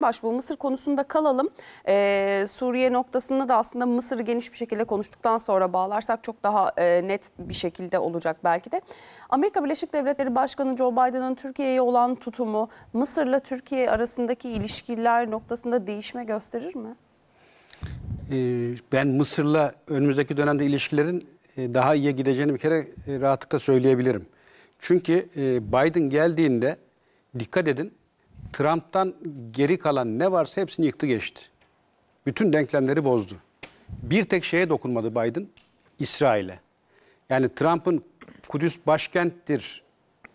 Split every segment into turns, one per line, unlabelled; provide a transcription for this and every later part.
Başbuğ Mısır konusunda kalalım. Ee, Suriye noktasında da aslında Mısır'ı geniş bir şekilde konuştuktan sonra bağlarsak çok daha e, net bir şekilde olacak belki de. Amerika Birleşik Devletleri Başkanı Joe Biden'ın Türkiye'ye olan tutumu Mısır'la Türkiye arasındaki ilişkiler noktasında değişme gösterir mi?
Ee, ben Mısır'la önümüzdeki dönemde ilişkilerin e, daha iyiye gideceğini bir kere e, rahatlıkla söyleyebilirim. Çünkü e, Biden geldiğinde dikkat edin Trump'tan geri kalan ne varsa hepsini yıktı geçti. Bütün denklemleri bozdu. Bir tek şeye dokunmadı Biden, İsrail'e. Yani Trump'ın Kudüs başkenttir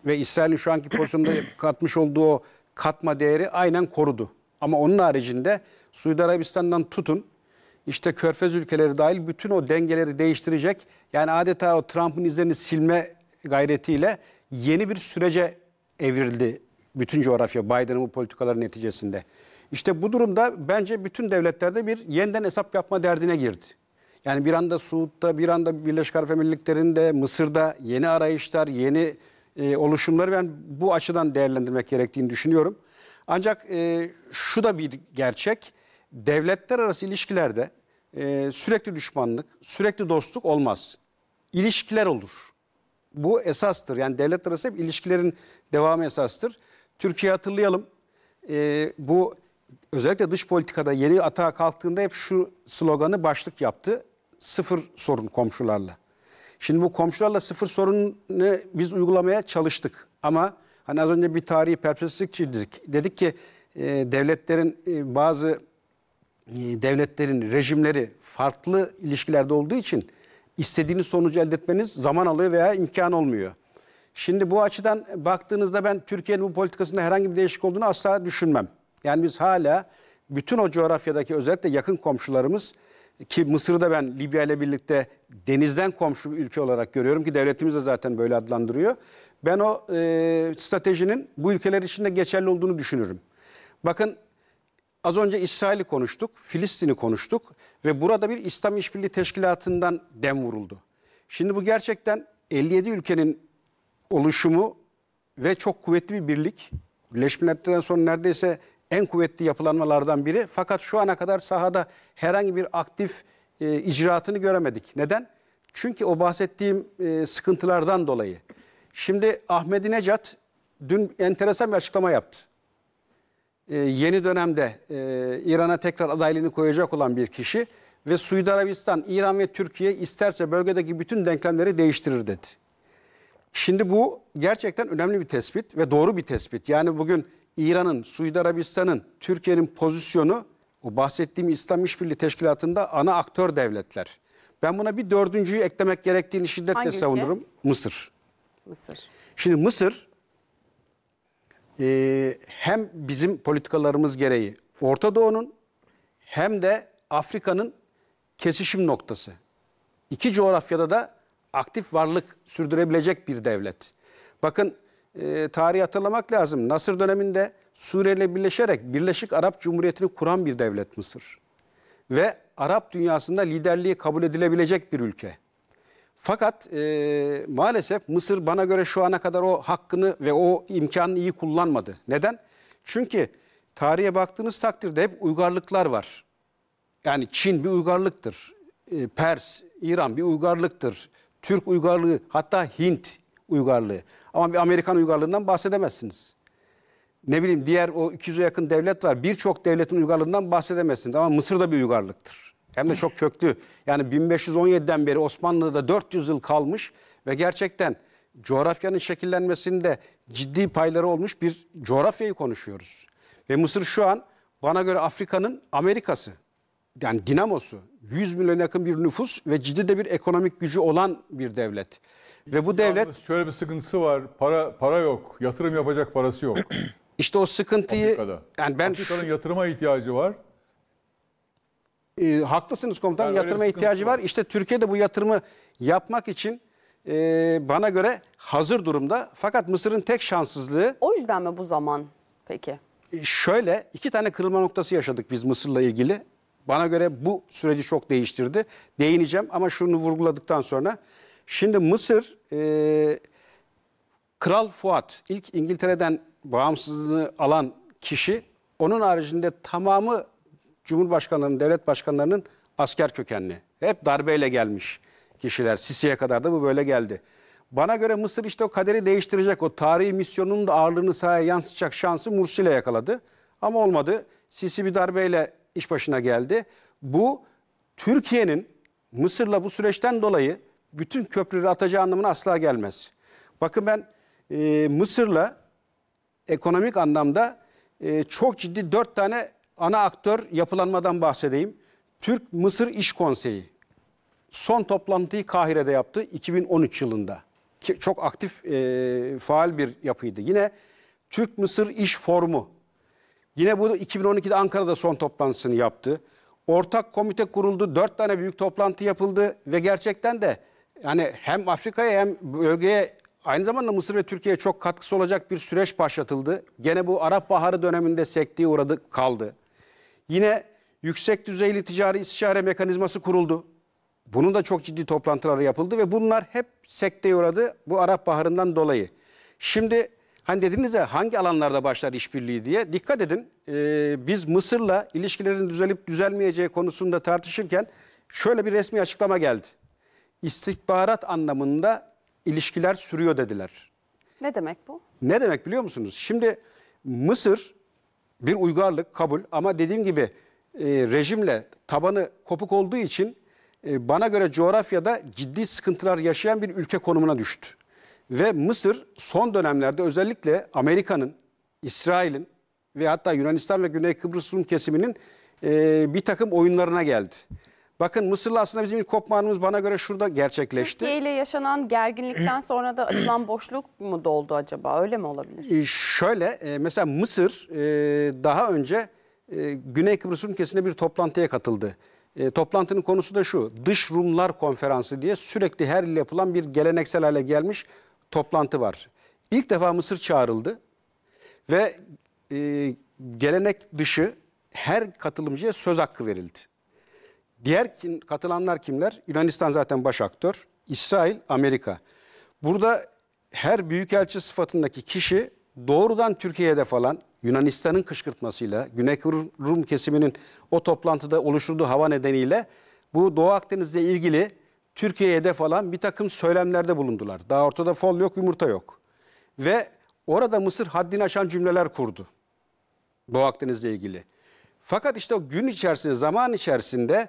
ve İsrail'in şu anki pozisyonunda katmış olduğu o katma değeri aynen korudu. Ama onun haricinde Suudi Arabistan'dan tutun işte körfez ülkeleri dahil bütün o dengeleri değiştirecek. Yani adeta o Trump'ın izlerini silme gayretiyle yeni bir sürece evrildi bütün coğrafya Biden'ın bu politikaları neticesinde. İşte bu durumda bence bütün devletlerde bir yeniden hesap yapma derdine girdi. Yani bir anda Suud'da, bir anda Birleşik Arap Emirlikleri'nde, Mısır'da yeni arayışlar, yeni e, oluşumları ben bu açıdan değerlendirmek gerektiğini düşünüyorum. Ancak e, şu da bir gerçek, devletler arası ilişkilerde e, sürekli düşmanlık, sürekli dostluk olmaz. İlişkiler olur. Bu esastır. Yani devlet arası hep ilişkilerin devamı esastır. Türkiye hatırlayalım. E, bu özellikle dış politikada yeni atağa kalktığında hep şu sloganı başlık yaptı. Sıfır sorun komşularla. Şimdi bu komşularla sıfır sorunu biz uygulamaya çalıştık. Ama hani az önce bir tarihi perspektif çizdik. Dedik ki e, devletlerin e, bazı e, devletlerin rejimleri farklı ilişkilerde olduğu için istediğiniz sonucu elde etmeniz zaman alıyor veya imkan olmuyor. Şimdi bu açıdan baktığınızda ben Türkiye'nin bu politikasında herhangi bir değişik olduğunu asla düşünmem. Yani biz hala bütün o coğrafyadaki özellikle yakın komşularımız ki Mısır'ı da ben Libya ile birlikte denizden komşu ülke olarak görüyorum ki devletimiz de zaten böyle adlandırıyor. Ben o e, stratejinin bu ülkeler için de geçerli olduğunu düşünüyorum. Bakın az önce İsrail'i konuştuk, Filistin'i konuştuk ve burada bir İslam İşbirliği Teşkilatı'ndan dem vuruldu. Şimdi bu gerçekten 57 ülkenin oluşumu ve çok kuvvetli bir birlik. Birleşmiş Milletler'den sonra neredeyse en kuvvetli yapılanmalardan biri. Fakat şu ana kadar sahada herhangi bir aktif e, icraatını göremedik. Neden? Çünkü o bahsettiğim e, sıkıntılardan dolayı. Şimdi Ahmet Necat dün enteresan bir açıklama yaptı. E, yeni dönemde e, İran'a tekrar adaylığını koyacak olan bir kişi ve Suudi Arabistan, İran ve Türkiye isterse bölgedeki bütün denklemleri değiştirir dedi. Şimdi bu gerçekten önemli bir tespit ve doğru bir tespit. Yani bugün İran'ın, Suudi Arabistan'ın, Türkiye'nin pozisyonu o bahsettiğim İslam İşbirliği Teşkilatı'nda ana aktör devletler. Ben buna bir dördüncüyü eklemek gerektiğini şiddetle Hangi savunurum. Ülke? Mısır. Mısır. Şimdi Mısır e, hem bizim politikalarımız gereği Orta Doğu'nun hem de Afrika'nın kesişim noktası. İki coğrafyada da aktif varlık sürdürebilecek bir devlet. Bakın e, tarihi hatırlamak lazım. Nasır döneminde Suriye ile birleşerek Birleşik Arap Cumhuriyeti'ni kuran bir devlet Mısır. Ve Arap dünyasında liderliği kabul edilebilecek bir ülke. Fakat e, maalesef Mısır bana göre şu ana kadar o hakkını ve o imkanını iyi kullanmadı. Neden? Çünkü tarihe baktığınız takdirde hep uygarlıklar var. Yani Çin bir uygarlıktır. E, Pers, İran bir uygarlıktır. Türk uygarlığı hatta Hint uygarlığı. Ama bir Amerikan uygarlığından bahsedemezsiniz. Ne bileyim diğer o 200'e yakın devlet var. Birçok devletin uygarlığından bahsedemezsiniz. Ama Mısır da bir uygarlıktır. Hem de çok köklü. Yani 1517'den beri Osmanlı'da 400 yıl kalmış ve gerçekten coğrafyanın şekillenmesinde ciddi payları olmuş bir coğrafyayı konuşuyoruz. Ve Mısır şu an bana göre Afrika'nın Amerika'sı yani dinamosu 100 milyon yakın bir nüfus ve ciddi de bir ekonomik gücü olan bir devlet. Ve bu devlet Yalnız şöyle bir sıkıntısı var. Para para yok. Yatırım yapacak parası yok. İşte o sıkıntıyı Afrika'da. yani ben Afrika'nın yatırıma ihtiyacı var. E, haklısınız komutan Yani yatırıma ihtiyacı var. var. İşte de bu yatırımı yapmak için e, bana göre hazır durumda. Fakat
Mısır'ın tek şanssızlığı O yüzden mi bu zaman peki?
Şöyle iki tane kırılma noktası yaşadık biz Mısır'la ilgili. Bana göre bu süreci çok değiştirdi. Değineceğim ama şunu vurguladıktan sonra. Şimdi Mısır, e, Kral Fuat ilk İngiltere'den bağımsızlığını alan kişi onun haricinde tamamı Cumhurbaşkanlarının, devlet başkanlarının asker kökenli. Hep darbeyle gelmiş kişiler. Sisi'ye kadar da bu böyle geldi. Bana göre Mısır işte o kaderi değiştirecek. O tarihi misyonunun da ağırlığını sahaya yansıtacak şansı Mursi ile yakaladı. Ama olmadı. Sisi bir darbeyle iş başına geldi. Bu Türkiye'nin Mısır'la bu süreçten dolayı bütün köprüleri atacağı anlamına asla gelmez. Bakın ben e, Mısır'la ekonomik anlamda e, çok ciddi dört tane ana aktör yapılanmadan bahsedeyim. Türk-Mısır İş Konseyi son toplantıyı Kahire'de yaptı 2013 yılında. Ki çok aktif, e, faal bir yapıydı. Yine Türk-Mısır İş Formu Yine bu 2012'de Ankara'da son toplantısını yaptı. Ortak komite kuruldu. Dört tane büyük toplantı yapıldı ve gerçekten de yani hem Afrika'ya hem bölgeye aynı zamanda Mısır ve Türkiye'ye çok katkısı olacak bir süreç başlatıldı. Gene bu Arap Baharı döneminde sekteye uğradı kaldı. Yine yüksek düzeyli ticari istişare mekanizması kuruldu. Bunun da çok ciddi toplantıları yapıldı ve bunlar hep sekteye uğradı bu Arap Baharı'ndan dolayı. Şimdi Hani dediniz ya hangi alanlarda başlar işbirliği diye. Dikkat edin e, biz Mısır'la ilişkilerin düzelip düzelmeyeceği konusunda tartışırken şöyle bir resmi açıklama geldi. İstihbarat anlamında ilişkiler sürüyor dediler. Ne demek bu? Ne demek biliyor musunuz? Şimdi Mısır bir uygarlık kabul ama dediğim gibi e, rejimle tabanı kopuk olduğu için e, bana göre coğrafyada ciddi sıkıntılar yaşayan bir ülke konumuna düştü. Ve Mısır son dönemlerde özellikle Amerika'nın, İsrail'in ve hatta Yunanistan ve Güney Kıbrıs Rum kesiminin e, bir takım oyunlarına geldi. Bakın Mısır'la aslında bizim ilk kopmanımız bana göre şurada gerçekleşti.
Türkiye ile yaşanan gerginlikten sonra da açılan boşluk mu doldu acaba? Öyle mi olabilir?
E, şöyle e, mesela Mısır e, daha önce e, Güney Kıbrıs Rum kesiminde bir toplantıya katıldı. E, toplantının konusu da şu. Dış Rumlar Konferansı diye sürekli her yıl yapılan bir geleneksel hale gelmiş toplantı var. İlk defa Mısır çağrıldı ve e, gelenek dışı her katılımcıya söz hakkı verildi. Diğer kim, katılanlar kimler? Yunanistan zaten baş aktör, İsrail, Amerika. Burada her büyükelçi sıfatındaki kişi doğrudan Türkiye'de falan Yunanistan'ın kışkırtmasıyla, Güney Rum kesiminin o toplantıda oluşturduğu hava nedeniyle bu Doğu Akdeniz'le ilgili Türkiye'ye hedef alan bir takım söylemlerde bulundular. Daha ortada fol yok, yumurta yok. Ve orada Mısır haddini aşan cümleler kurdu. Doğu Akdeniz'le ilgili. Fakat işte o gün içerisinde, zaman içerisinde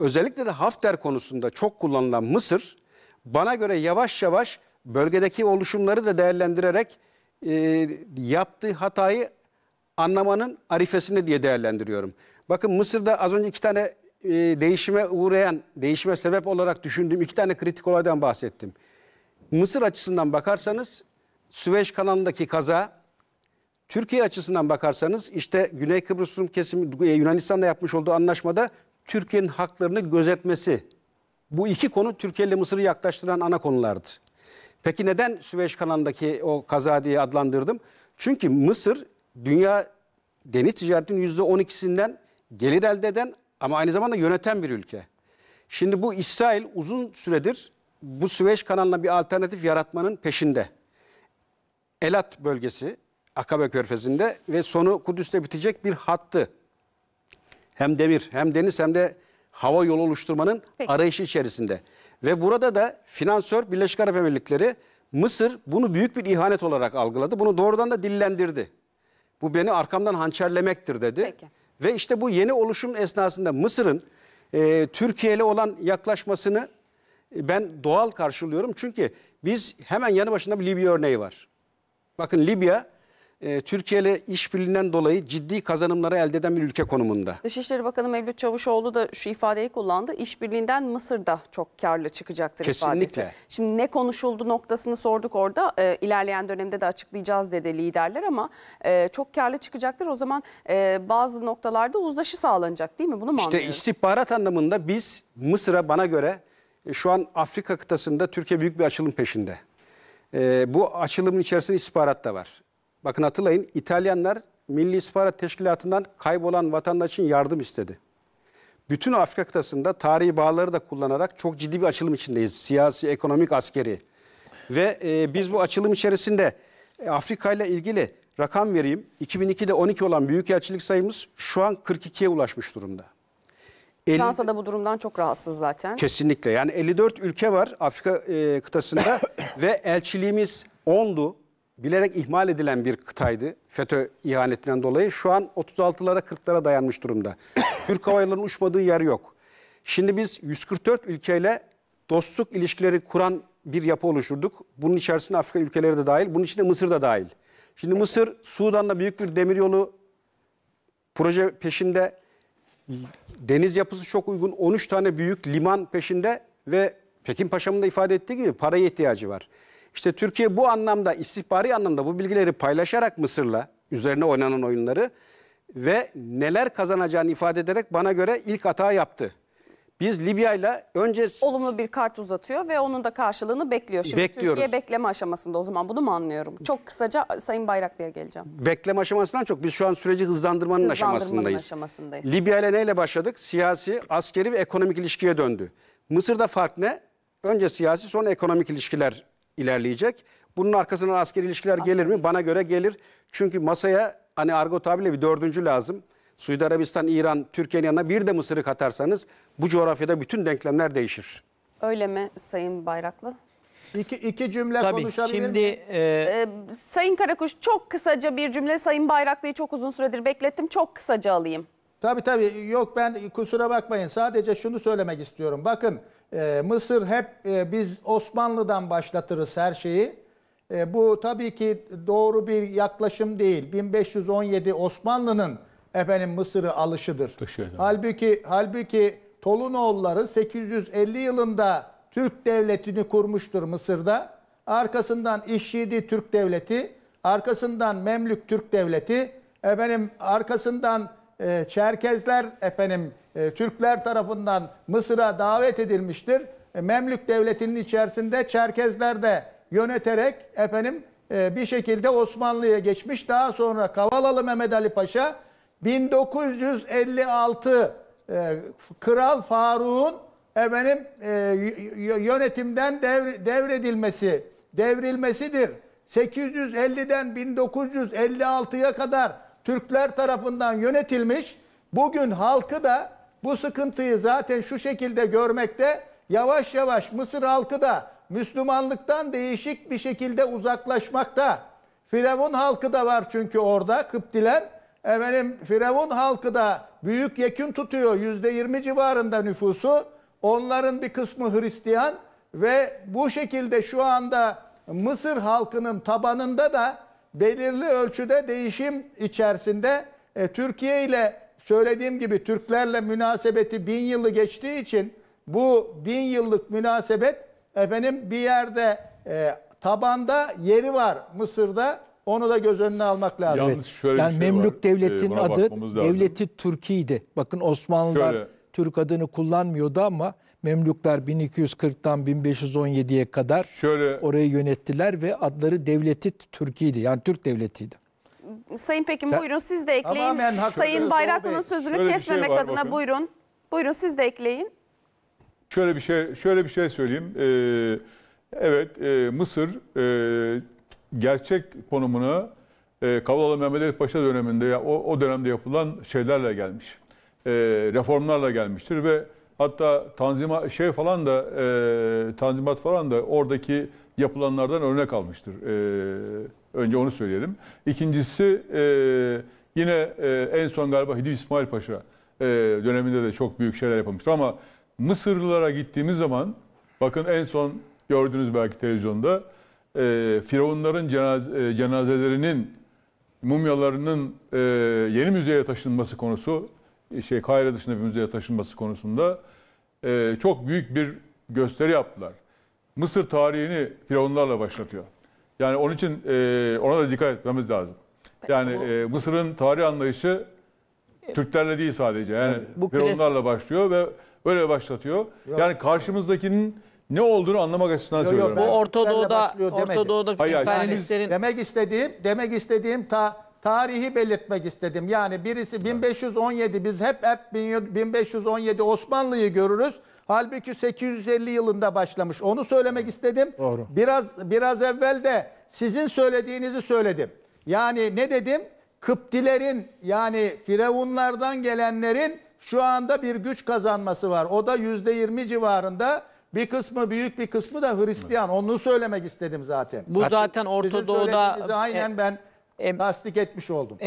özellikle de Hafter konusunda çok kullanılan Mısır bana göre yavaş yavaş bölgedeki oluşumları da değerlendirerek e, yaptığı hatayı anlamanın arifesini diye değerlendiriyorum. Bakın Mısır'da az önce iki tane e, değişime uğrayan, değişime sebep olarak düşündüğüm iki tane kritik olaydan bahsettim. Mısır açısından bakarsanız Süveyş kanalındaki kaza, Türkiye açısından bakarsanız işte Güney Kıbrıs'ın Rum kesimi e, Yunanistan'la yapmış olduğu anlaşmada Türkiye'nin haklarını gözetmesi. Bu iki konu Türkiye ile Mısır'ı yaklaştıran ana konulardı. Peki neden Süveyş kanalındaki o kaza diye adlandırdım? Çünkü Mısır dünya deniz ticaretinin %12'sinden gelir elde eden ama aynı zamanda yöneten bir ülke. Şimdi bu İsrail uzun süredir bu Süveyş kanalına bir alternatif yaratmanın peşinde. Elat bölgesi Akabe Körfezi'nde ve sonu Kudüs'te bitecek bir hattı. Hem demir hem deniz hem de hava yolu oluşturmanın Peki. arayışı içerisinde. Ve burada da finansör Birleşik Arap Emirlikleri Mısır bunu büyük bir ihanet olarak algıladı. Bunu doğrudan da dillendirdi. Bu beni arkamdan hançerlemektir dedi. Peki. Ve işte bu yeni oluşum esnasında Mısır'ın e, Türkiye ile olan yaklaşmasını e, ben doğal karşılıyorum. Çünkü biz hemen yanı başında bir Libya örneği var. Bakın Libya ee, Türkiye ile işbirliğinden dolayı ciddi kazanımları elde eden bir ülke konumunda.
Dışişleri Bakanı Mevlüt Çavuşoğlu da şu ifadeyi kullandı. İşbirliğinden Mısır da çok karlı çıkacaktır Kesinlikle. ifadesi. Şimdi ne konuşuldu noktasını sorduk orada. E, ilerleyen dönemde de açıklayacağız dedi liderler ama e, çok karlı çıkacaktır. O zaman e, bazı noktalarda uzlaşı sağlanacak değil mi? Bunu mu İşte anlıyoruz?
istihbarat anlamında biz Mısır'a bana göre e, şu an Afrika kıtasında Türkiye büyük bir açılım peşinde. E, bu açılımın içerisinde istihbarat da var. Bakın hatırlayın İtalyanlar Milli İstihbarat Teşkilatı'ndan kaybolan vatandaşın yardım istedi. Bütün Afrika kıtasında tarihi bağları da kullanarak çok ciddi bir açılım içindeyiz. Siyasi, ekonomik, askeri. Ve e, biz bu açılım içerisinde e, Afrika ile ilgili rakam vereyim. 2002'de 12 olan büyükelçilik sayımız şu an 42'ye ulaşmış durumda.
Fransa da bu durumdan çok rahatsız zaten.
Kesinlikle. Yani 54 ülke var Afrika e, kıtasında ve elçiliğimiz 10'du bilerek ihmal edilen bir kıtaydı FETÖ ihanetinden dolayı. Şu an 36'lara 40'lara dayanmış durumda. Türk Hava Yolları'nın uçmadığı yer yok. Şimdi biz 144 ülkeyle dostluk ilişkileri kuran bir yapı oluşturduk. Bunun içerisinde Afrika ülkeleri de dahil, bunun içinde Mısır da dahil. Şimdi Mısır, Sudan'la büyük bir demiryolu proje peşinde, deniz yapısı çok uygun, 13 tane büyük liman peşinde ve Pekin Paşam'ın da ifade ettiği gibi paraya ihtiyacı var. İşte Türkiye bu anlamda istihbari anlamda bu bilgileri paylaşarak Mısır'la üzerine oynanan oyunları ve neler
kazanacağını ifade ederek bana göre ilk hata yaptı. Biz Libya'yla önce olumlu bir kart uzatıyor ve onun da karşılığını bekliyor. Şimdi Bekliyoruz. Türkiye bekleme aşamasında o zaman bunu mu anlıyorum? Çok kısaca Sayın Bayraklı'ya geleceğim.
Bekleme aşamasından çok biz şu an süreci hızlandırmanın, hızlandırmanın aşamasındayız. aşamasındayız. Libya'yla neyle başladık? Siyasi, askeri ve ekonomik ilişkiye döndü. Mısır'da fark ne? Önce siyasi sonra ekonomik ilişkiler ilerleyecek. Bunun arkasından askeri ilişkiler gelir mi? Bana göre gelir. Çünkü masaya hani argo tabiyle bir dördüncü lazım. Suudi Arabistan, İran, Türkiye'nin yanına bir de Mısır'ı katarsanız bu coğrafyada bütün denklemler değişir.
Öyle mi Sayın Bayraklı?
İki, iki cümle Tabii, konuşabilir şimdi, miyim? E... Ee,
Sayın Karakuş çok kısaca bir cümle. Sayın Bayraklı'yı çok uzun süredir beklettim. Çok kısaca alayım.
Tabii tabii. Yok ben kusura bakmayın. Sadece şunu söylemek istiyorum. Bakın ee, Mısır hep e, biz Osmanlı'dan başlatırız her şeyi. E, bu tabii ki doğru bir yaklaşım değil. 1517 Osmanlı'nın efendim Mısır'ı alışıdır. Halbuki halbuki Tolunoğulları 850 yılında Türk devletini kurmuştur Mısır'da. Arkasından İşşidi Türk devleti, arkasından Memlük Türk devleti, efendim arkasından e, Çerkezler efendim e, Türkler tarafından Mısır'a davet edilmiştir. E, Memlük Devleti'nin içerisinde Çerkezler de yöneterek efendim e, bir şekilde Osmanlı'ya geçmiş. Daha sonra Kavalalı Mehmet Ali Paşa 1956 e, Kral Faruk'un efendim e, yönetimden devr devredilmesi devrilmesidir. 850'den 1956'ya kadar Türkler tarafından yönetilmiş. Bugün halkı da bu sıkıntıyı zaten şu şekilde görmekte yavaş yavaş Mısır halkı da Müslümanlıktan değişik bir şekilde uzaklaşmakta. Firavun halkı da var çünkü orada Kıptiler. Efendim Firavun halkı da büyük yekün tutuyor. Yüzde yirmi civarında nüfusu. Onların bir kısmı Hristiyan ve bu şekilde şu anda Mısır halkının tabanında da belirli ölçüde değişim içerisinde e, Türkiye ile söylediğim gibi Türklerle münasebeti bin yıllı geçtiği için bu bin yıllık münasebet efendim bir yerde e, tabanda yeri var Mısır'da.
Onu da göz önüne
almak lazım. Yalnız şöyle yani şey Memlük var. Ee, devletinin ee, adı devleti
Türkiye'ydi. Bakın Osmanlılar şöyle. Türk adını kullanmıyordu ama Memlükler 1240'tan 1517'ye kadar şöyle. orayı yönettiler ve adları devleti Türkiye'ydi. Yani Türk devletiydi.
Sayın Pekin Sen, buyurun siz de ekleyin. Sayın Bayraklı'nın sözünü şöyle kesmemek şey adına bakın. buyurun. Buyurun siz de ekleyin.
Şöyle bir şey şöyle bir şey söyleyeyim. Ee, evet e, Mısır e, gerçek konumuna e, Kavalalı Mehmet Ali Paşa döneminde ya o, o dönemde yapılan şeylerle gelmiş. E, reformlarla gelmiştir ve hatta tanzima şey falan da e, tanzimat falan da oradaki yapılanlardan örnek almıştır. E, Önce onu söyleyelim. İkincisi e, yine e, en son galiba Hidif İsmail Paşa e, döneminde de çok büyük şeyler yapmıştır. Ama Mısırlılara gittiğimiz zaman bakın en son gördünüz belki televizyonda e, Firavunların cenaz, e, cenazelerinin mumyalarının e, yeni müzeye taşınması konusu şey Kahire dışında bir müzeye taşınması konusunda e, çok büyük bir gösteri yaptılar. Mısır tarihini firavunlarla başlatıyor. Yani onun için e, ona da dikkat etmemiz lazım. Yani e, Mısır'ın tarih anlayışı e, Türklerle değil sadece. Yani Bu klas- Firavunlarla başlıyor ve öyle başlatıyor. Yani karşımızdakinin ne olduğunu anlamak açısından Yok, yok, Bu ben- Orta Türklerle Doğu'da, başlıyor Orta Doğu'daki Hayır, Demek
istediğim, demek istediğim ta tarihi belirtmek istedim. Yani birisi 1517 biz hep hep 1517 Osmanlı'yı görürüz. Halbuki 850 yılında başlamış. Onu söylemek istedim. Doğru. Biraz biraz evvel de sizin söylediğinizi söyledim. Yani ne dedim? Kıptilerin yani Firavunlardan gelenlerin şu anda bir güç kazanması var. O da %20 civarında. Bir kısmı büyük bir kısmı da Hristiyan. Onu söylemek istedim zaten. Bu zaten Orta Doğu'da aynen e, ben e, tasdik etmiş oldum.